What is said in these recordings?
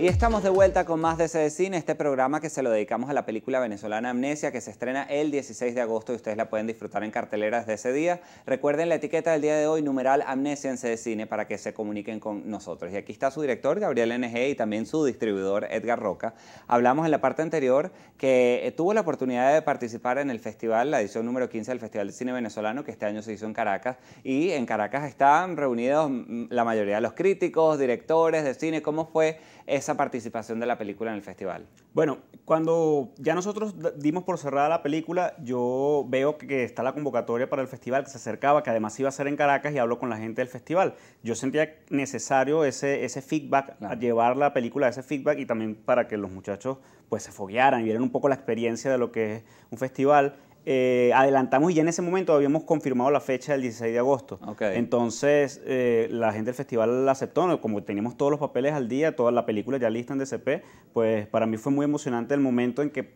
Y estamos de vuelta con más de ese de cine, este programa que se lo dedicamos a la película venezolana Amnesia que se estrena el 16 de agosto y ustedes la pueden disfrutar en carteleras de ese día. Recuerden la etiqueta del día de hoy, numeral Amnesia en Cine para que se comuniquen con nosotros. Y aquí está su director Gabriel NG y también su distribuidor Edgar Roca. Hablamos en la parte anterior que eh, tuvo la oportunidad de participar en el festival, la edición número 15 del Festival de Cine Venezolano que este año se hizo en Caracas y en Caracas están reunidos mm, la mayoría de los críticos, directores de cine. ¿Cómo fue esa participación de la película en el festival? Bueno, cuando ya nosotros dimos por cerrada la película, yo veo que está la convocatoria para el festival que se acercaba, que además iba a ser en Caracas y hablo con la gente del festival. Yo sentía necesario ese, ese feedback, llevar la película a ese feedback y también para que los muchachos pues se foguearan y vieran un poco la experiencia de lo que es un festival. Eh, adelantamos y ya en ese momento habíamos confirmado la fecha del 16 de agosto. Entonces eh, la gente del festival la aceptó, como teníamos todos los papeles al día, toda la película ya lista en DCP, pues para mí fue muy emocionante el momento en que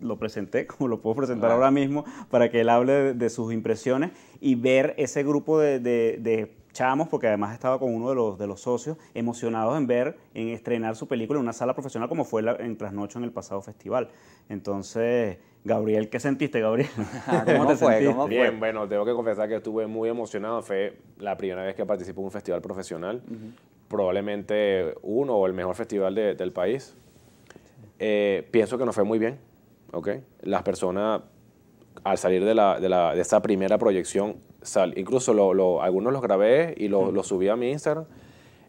lo presenté, como lo puedo presentar ahora mismo, para que él hable de, sus impresiones y ver ese grupo de, chamos, porque además estaba con uno de los, de los socios, emocionados en ver, en estrenar su película en una sala profesional como fue en Trasnocho en el pasado festival. Entonces Gabriel, ¿qué sentiste, Gabriel? ¿Cómo te fue? Bien, bueno, tengo que confesar que estuve muy emocionado. Fue la primera vez que participé en un festival profesional. Probablemente uno o el mejor festival del país. Eh, pienso que nos fue muy bien. ¿okay? Las personas, al salir de, la, de, la, de esa primera proyección, sal, incluso lo, algunos los grabé y los lo subí a mi Instagram.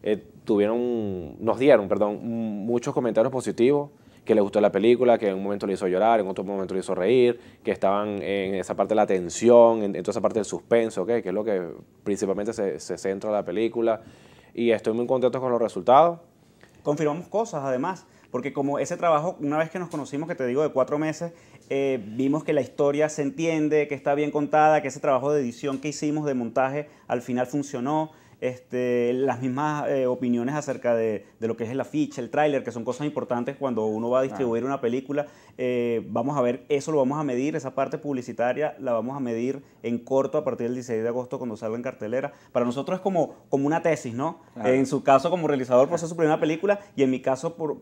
Eh, tuvieron, nos dieron, perdón, muchos comentarios positivos que le gustó la película, que en un momento le hizo llorar, en otro momento le hizo reír, que estaban en esa parte de la tensión, en, toda esa parte del suspenso, que es lo que principalmente se, se centra la película. Y estoy muy contento con los resultados. Confirmamos cosas, además, porque como ese trabajo, una vez que nos conocimos, que te digo, de cuatro meses, eh, vimos que la historia se entiende, que está bien contada, que ese trabajo de edición que hicimos de montaje al final funcionó. Este, las mismas eh, opiniones acerca de, lo que es el afiche, el tráiler, que son cosas importantes cuando uno va a distribuir una película. Eh, vamos a ver, eso lo vamos a medir, esa parte publicitaria la vamos a medir en corto a partir del 16 de agosto cuando salga en cartelera. Para nosotros es como, como una tesis, ¿no? en su caso como realizador por pues, ser su primera película y en mi caso por,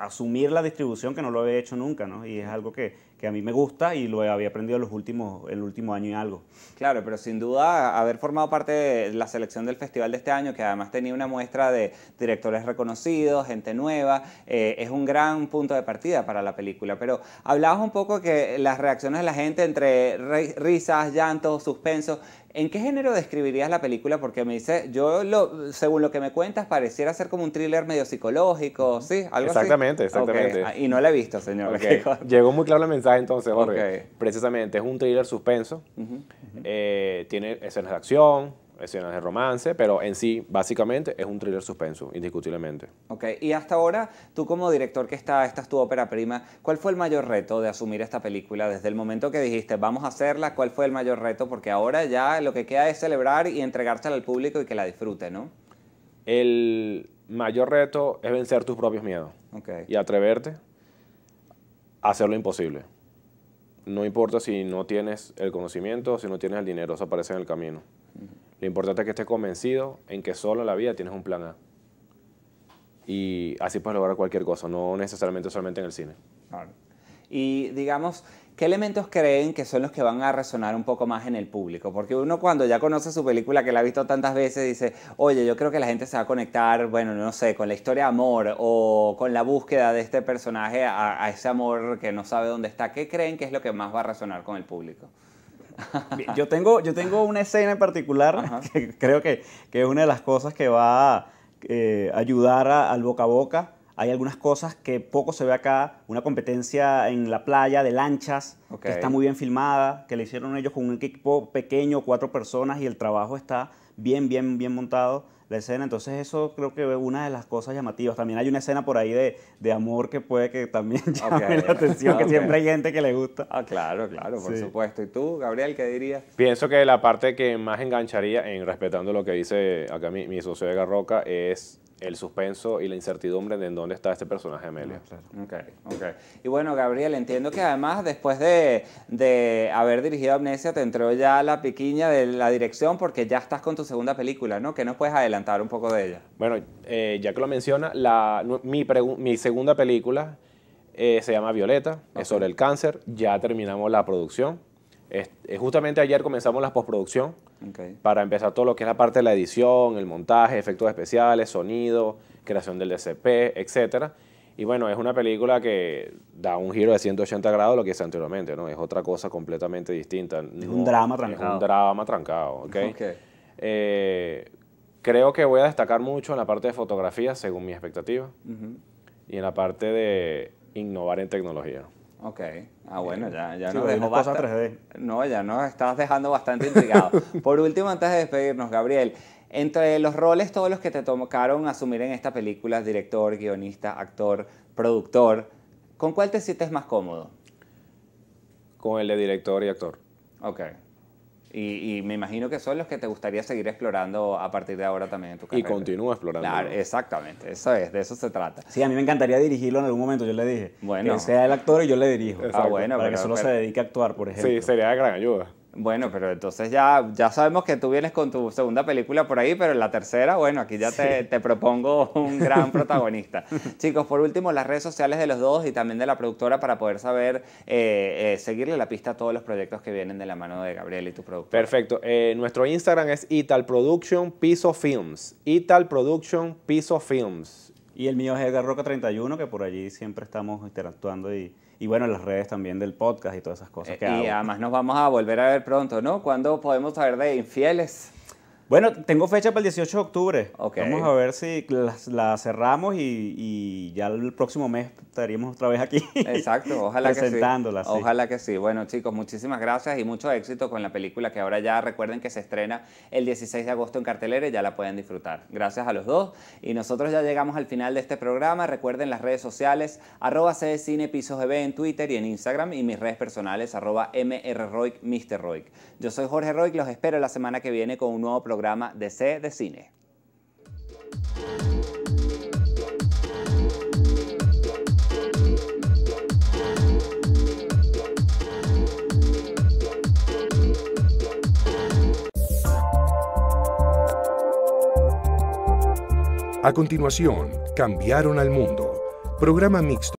asumir la distribución que no lo había hecho nunca, ¿no? Y es algo que, que a mí me gusta y lo había aprendido los últimos, el último año y algo. Claro, pero sin duda haber formado parte de la selección del festival de este año, que además tenía una muestra de directores reconocidos, gente nueva, eh, es un gran punto de partida para la película. Pero hablabas un poco que las reacciones de la gente entre risas, llantos, suspensos, ¿En qué género describirías la película? Porque me dice, yo lo, según lo que me cuentas, pareciera ser como un thriller medio psicológico, ¿sí? ¿Algo así? exactamente. exactamente. Ah, y no la he visto, señor. Llegó muy claro el mensaje entonces, Jorge. Precisamente, es un thriller suspenso, eh, tiene escenas de acción, escenas de romance, pero en sí, básicamente, es un thriller suspenso, indiscutiblemente. Ok, y hasta ahora, tú como director que está, esta es tu ópera prima, ¿cuál fue el mayor reto de asumir esta película? Desde el momento que dijiste, vamos a hacerla, ¿cuál fue el mayor reto? Porque ahora ya lo que queda es celebrar y entregársela al público y que la disfrute, ¿no? El mayor reto es vencer tus propios miedos okay. y atreverte a hacer lo imposible no importa si no tienes el conocimiento, si no tienes el dinero, eso aparece en el camino. Lo importante es que estés convencido en que solo en la vida tienes un plan A. Y así puedes lograr cualquier cosa, no necesariamente solamente en el cine. Y digamos, ¿qué elementos creen que son los que van a resonar un poco más en el público? Porque uno cuando ya conoce su película, que la ha visto tantas veces, dice, oye, yo creo que la gente se va a conectar, bueno, no sé, con la historia de amor o con la búsqueda de este personaje a ese amor que no sabe dónde está. ¿Qué creen que es lo que más va a resonar con el público? Yo tengo, una escena en particular que creo que, es una de las cosas que va eh, a ayudar al boca a boca hay algunas cosas que poco se ve acá, una competencia en la playa de lanchas, que está muy bien filmada, que le hicieron ellos con un equipo pequeño, cuatro personas, y el trabajo está bien, bien, bien montado la escena. Entonces eso creo que es una de las cosas llamativas. También hay una escena por ahí de, amor que puede que también llame la atención, que siempre hay gente que le gusta. Ah, claro, claro, por supuesto. ¿Y tú, Gabriel, qué dirías? Pienso que la parte que más engancharía, en respetando lo que dice acá mi, mi socio de Garroca, es el suspenso y la incertidumbre de en dónde está este personaje Amelia. Ah, y bueno, Gabriel, entiendo que además después de, haber dirigido Amnesia te entró ya la piquiña de la dirección porque ya estás con tu segunda película, ¿no? ¿Qué nos puedes adelantar un poco de ella? Bueno, eh, ya que lo menciona, la, mi, mi segunda película eh, se llama Violeta, es sobre el cáncer, ya terminamos la producción. Eh, justamente ayer comenzamos la postproducción para empezar todo lo que es la parte de la edición, el montaje, efectos especiales, sonido, creación del DCP, etc. Y bueno, es una película que da un giro de 180 grados lo que hice anteriormente, ¿no? Es otra cosa completamente distinta. Es un drama trancado. un drama trancado, creo que voy a destacar mucho en la parte de fotografía, según mi expectativa, y en la parte de innovar en tecnología. Ok, ah bueno, ya, ya nos dejó 3D. No, ya no. estás dejando bastante intrigado. Por último, antes de despedirnos, Gabriel, entre los roles todos los que te tocaron asumir en esta película, director, guionista, actor, productor, ¿con cuál te sientes más cómodo? Con el de director y actor. Ok. Y, me imagino que son los que te gustaría seguir explorando a partir de ahora también en tu carrera. Y continúa explorando. exactamente, eso es, de eso se trata. Sí, a mí me encantaría dirigirlo en algún momento, yo le dije. Bueno. Que sea el actor y yo le dirijo. Ah, bueno. Para que solo se dedique a actuar, por ejemplo. Sí, sería de gran ayuda. Bueno, pero entonces ya, ya sabemos que tú vienes con tu segunda película por ahí, pero la tercera, bueno, aquí ya te, propongo un gran protagonista. Chicos, por último, las redes sociales de los dos y también de la productora para poder saber, eh, eh, seguirle la pista a todos los proyectos que vienen de la mano de Gabriel y tu productora. Perfecto. Eh, nuestro Instagram es Ital Production Piso Films. Ital Production Piso Films. Y el mío es Edgar Roca 31, que por allí siempre estamos interactuando y y bueno, las redes también del podcast y todas esas cosas eh, que Y además nos vamos a volver a ver pronto, ¿no? ¿Cuándo podemos saber de Infieles? Bueno, tengo fecha para el 18 de octubre. Vamos a ver si la, cerramos y, ya el próximo mes estaríamos otra vez aquí. Exacto, ojalá que sí. Ojalá que sí. Bueno, chicos, muchísimas gracias y mucho éxito con la película que ahora ya recuerden que se estrena el 16 de agosto en cartelera y ya la pueden disfrutar. Gracias a los dos. Y nosotros ya llegamos al final de este programa. Recuerden las redes sociales, arroba Cine Pisos en Twitter y en Instagram y mis redes personales, arroba MRRoic, Mr. Yo soy Jorge Roic, los espero la semana que viene con un nuevo programa programa de C de Cine. A continuación, Cambiaron al Mundo, programa mixto